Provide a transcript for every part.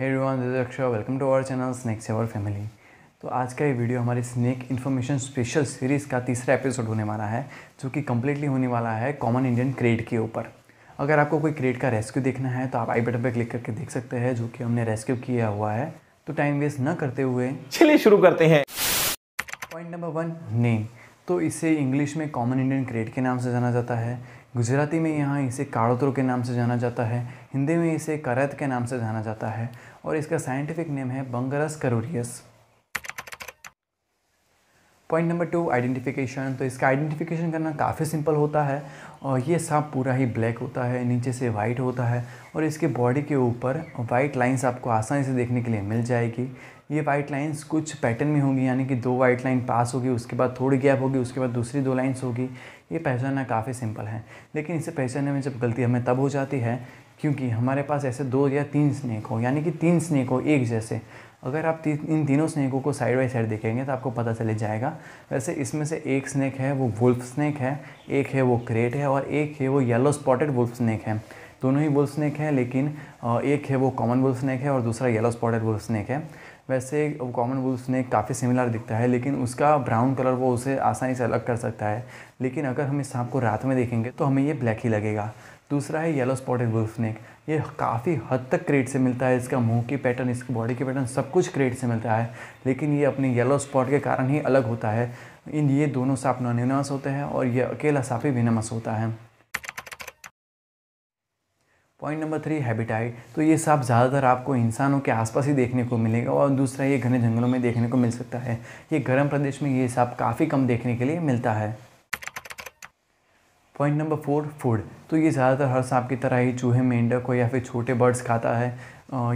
hey everyone this Akshar welcome to our channel snake saver family तो आज का ये वीडियो हमारी स्नैक इन्फॉर्मेशन स्पेशल सीरीज़ का तीसरा एपिसोड होने वाला है जो कि कम्प्लीटली होने वाला है कॉमन इंडियन क्रेड के ऊपर अगर आपको कोई क्रेड का रेस्क्यू देखना है तो आप आई बटन पर क्लिक करके देख सकते हैं जो कि हमने रेस्क्यू किया हुआ है तो टाइम वेस्ट न करते हुए चलिए शुरू करते हैं पॉइंट नंबर वन नेम तो इसे इंग्लिश में कॉमन इंडियन क्रेड के नाम से जाना जाता है गुजराती में यहाँ इसे काड़ोत्रो के नाम से जाना जाता है हिंदी में इसे करत के नाम से जाना जाता है और इसका साइंटिफिक नेम है Bungarus caeruleus point number two identification तो इसका आइडेंटिफिकेशन करना काफ़ी सिंपल होता है और ये सांप पूरा ही ब्लैक होता है नीचे से वाइट होता है और इसके बॉडी के ऊपर वाइट लाइंस आपको आसानी से देखने के लिए मिल जाएगी ये वाइट लाइंस कुछ पैटर्न में होंगी यानी कि दो वाइट लाइन पास होगी उसके बाद थोड़ी गैप होगी उसके बाद दूसरी दो लाइन्स होगी ये पहचानना काफ़ी सिंपल है लेकिन इसे पहचानने में जब गलती हमें तब हो जाती है क्योंकि हमारे पास ऐसे दो या तीन स्नैक हो यानी कि तीन स्नैक हो एक जैसे अगर आप ती, इन तीनों स्नैकों को साइड बाई साइड देखेंगे तो आपको पता चले जाएगा वैसे इसमें से एक स्नैक है वो वुल्फ स्नैक है एक है वो क्रेट है और एक है वो येलो स्पॉटेड वुल्फ स्नैक है दोनों ही बुल स्नैक हैं लेकिन एक है वो कॉमन बुल स्नैक है और दूसरा येलो स्पॉटेड बुल स्नैक है वैसे वो कॉमन बुल स्नैक काफ़ी सिमिलर दिखता है लेकिन उसका ब्राउन कलर वो उसे आसानी से अलग कर सकता है लेकिन अगर हम इस सांप को रात में देखेंगे तो हमें ये ब्लैक ही लगेगा दूसरा है येलो स्पॉटेड बुल स्नैक ये काफ़ी हद तक क्रेट से मिलता है इसका मुंह की पैटर्न इसकी बॉडी की पैटर्न सब कुछ क्रेट से मिलता है लेकिन ये अपने येलो स्पॉट के कारण ही अलग होता है इन ये दोनों सांप विनमस होते हैं और ये अकेला सांप ही विनमस होता है पॉइंट नंबर थ्री हैबिटाइट तो ये सब ज़्यादातर आपको इंसानों के आसपास ही देखने को मिलेगा और दूसरा ये घने जंगलों में देखने को मिल सकता है ये गर्म प्रदेश में ये सब काफ़ी कम देखने के लिए मिलता है पॉइंट नंबर फोर फूड तो ये ज़्यादातर हर सांप की तरह ही चूहे मेंढक हो या फिर छोटे बर्ड्स खाता है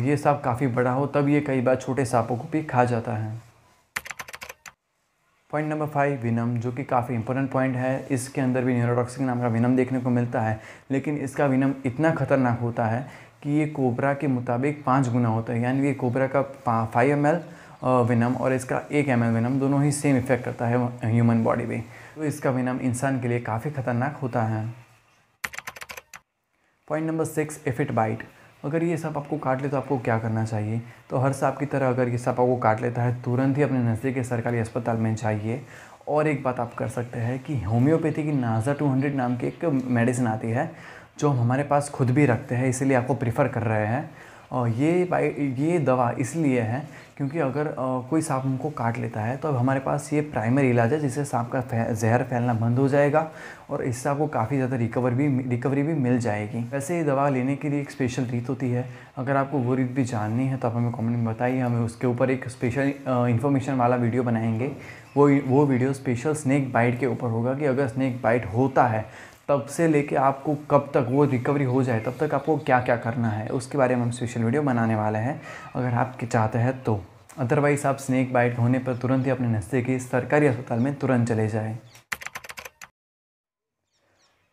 ये सांप काफ़ी बड़ा हो तब ये कई बार छोटे सांपों को भी खा जाता है पॉइंट नंबर फाइव विनम जो कि काफ़ी इंपॉर्टेंट पॉइंट है इसके अंदर भी न्यूरोटॉक्सिक नाम का विनम देखने को मिलता है लेकिन इसका विनम इतना खतरनाक होता है कि ये कोबरा के मुताबिक पाँच गुना होता है यानी ये कोबरा का फाइव एम विनम और इसका एक एम विनम दोनों ही सेम इफेक्ट करता है ह्यूमन बॉडी में तो इसका विनम इंसान के लिए काफ़ी खतरनाक होता है point number six it bite अगर ये सब आपको काट ले तो आपको क्या करना चाहिए तो हर सांप की तरह अगर ये सब आपको काट लेता है तुरंत ही अपने नज़दीक के सरकारी अस्पताल में जाइए और एक बात आप कर सकते हैं कि होम्योपैथी की नाजा 200 नाम की एक मेडिसिन आती है जो हम हमारे पास खुद भी रखते हैं इसीलिए आपको प्रीफर कर रहे हैं ये ये दवा इसलिए है क्योंकि अगर कोई सांप हमको काट लेता है तो अब हमारे पास ये प्राइमरी इलाज है जिससे सांप का जहर फैलना बंद हो जाएगा और इससे आपको काफ़ी ज़्यादा रिकवर भी रिकवरी भी मिल जाएगी वैसे ये दवा लेने के लिए एक स्पेशल रीत होती है अगर आपको वो रीत भी जाननी है तो आप हमें कमेंट में बताइए हमें उसके ऊपर एक स्पेशल इन्फॉर्मेशन वाला वीडियो बनाएंगे वो वो वीडियो स्पेशल स्नैक बाइट के ऊपर होगा कि अगर स्नैक बाइट होता है तब से लेके आपको कब तक वो रिकवरी हो जाए तब तक आपको क्या क्या करना है उसके बारे में हम स्पेशल वीडियो बनाने वाले हैं अगर आप चाहते हैं तो अदरवाइज़ आप स्नेक बाइट होने पर तुरंत ही अपने नज़दीकी सरकारी अस्पताल में तुरंत चले जाए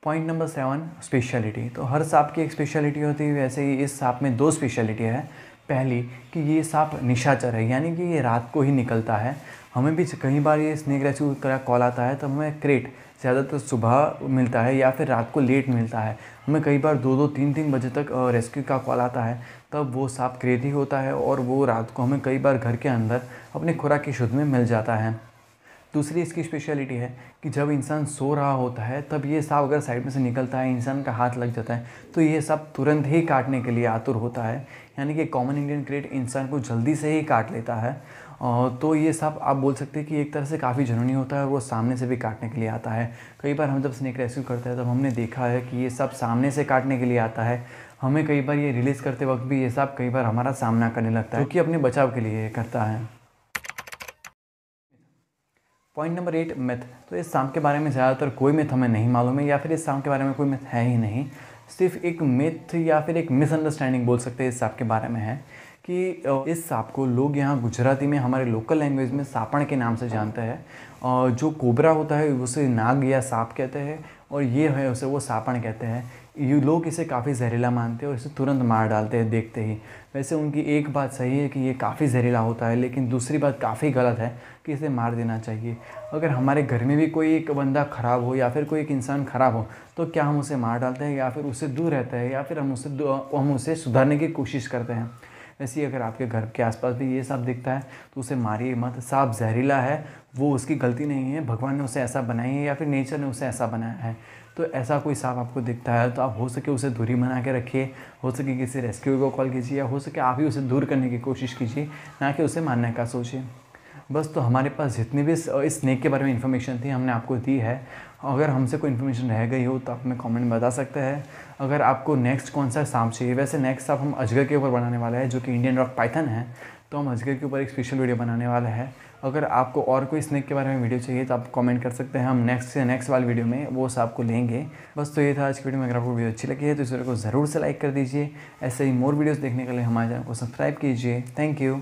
पॉइंट नंबर सेवन स्पेशलिटी तो हर सांप की एक स्पेशलिटी होती है वैसे ही इस सांप में दो स्पेशलिटी है पहली कि ये सांप निशाचर है यानी कि ये रात को ही निकलता है हमें भी कई बार ये स्नेक रेस्क्यू का कॉल आता है तो हमें क्रेट ज़्यादातर सुबह मिलता है या फिर रात को लेट मिलता है हमें कई बार दो दो तीन तीन बजे तक रेस्क्यू का कॉल आता है तब वो सांप क्रेट ही होता है और वो रात को हमें कई बार घर के अंदर अपने खुराक की शुद्ध में मिल जाता है दूसरी इसकी स्पेशलिटी है कि जब इंसान सो रहा होता है तब ये सांप अगर साइड में से निकलता है इंसान का हाथ लग जाता है तो ये सब तुरंत ही काटने के लिए आतुर होता है यानी कि कॉमन इंडियन क्रेट इंसान को जल्दी से ही काट लेता है तो ये सब आप बोल सकते हैं कि एक तरह से काफ़ी जरूरी होता है और वो सामने से भी काटने के लिए आता है कई बार हम जब स्नेक रेस्क्यू करते हैं तब हमने देखा है कि ये सब सामने से काटने के लिए आता है हमें कई बार ये रिलीज़ करते वक्त भी ये सब कई बार हमारा सामना करने लगता है क्योंकि अपने बचाव के लिए करता है पॉइंट नंबर एट मिथ तो इस सांप के बारे में ज़्यादातर कोई मिथ हमें नहीं मालूम है या फिर इस सांप के बारे में कोई मिथ है ही नहीं सिर्फ एक मिथ या फिर एक मिसअंडरस्टैंडिंग बोल सकते हैं इस सांप के बारे में है कि इस सांप को लोग यहाँ गुजराती में हमारे लोकल लैंग्वेज में सापण के नाम से जानते हैं जो कोबरा होता है उसे नाग या सांप कहते हैं और ये है उसे वो सापण कहते हैं यू लोग इसे काफ़ी जहरीला मानते हैं और इसे तुरंत मार डालते हैं देखते ही वैसे उनकी एक बात सही है कि ये काफ़ी जहरीला होता है लेकिन दूसरी बात काफ़ी गलत है कि इसे मार देना चाहिए अगर हमारे घर में भी कोई एक बंदा ख़राब हो या फिर कोई एक इंसान ख़राब हो तो क्या हम उसे मार डालते हैं या फिर उसे दूर रहते हैं या फिर हम उसे हम उसे सुधारने की कोशिश करते हैं वैसे अगर आपके घर के आसपास भी ये सांप दिखता है तो उसे मारिए मत सांप जहरीला है वो उसकी गलती नहीं है भगवान ने उसे ऐसा बनाई है या फिर नेचर ने उसे ऐसा बनाया है तो ऐसा कोई सांप आपको दिखता है तो आप हो सके उसे दूरी बना के रखिए हो सके किसी रेस्क्यू को कॉल कीजिए या हो सके आप ही उसे दूर करने की कोशिश कीजिए ना कि उसे मारने का सोचिए बस तो हमारे पास जितनी भी इस स्नैक के बारे में इन्फॉर्मेशन थी हमने आपको दी है अगर हमसे कोई इन्फॉर्मेशन रह गई हो तो आप हमें कॉमेंट में बता सकते हैं अगर आपको नेक्स्ट कौन सा सांप चाहिए वैसे नेक्स्ट सांप हम अजगर के ऊपर बनाने वाले हैं जो कि इंडियन रॉक पाइथन है तो हम अजगर के ऊपर एक स्पेशल वीडियो बनाने वाले हैं अगर आपको और कोई स्नैक के बारे में वीडियो चाहिए तो आप कमेंट कर सकते हैं हम नेक्स्ट से नेक्स्ट वाले वीडियो में वो सब को लेंगे बस तो ये था आज की वीडियो में अगर आपको वीडियो अच्छी लगी है तो इस वीडियो को ज़रूर से लाइक कर दीजिए ऐसे ही मोर वीडियोज़ देखने के लिए हमारे चैनल को सब्सक्राइब कीजिए थैंक यू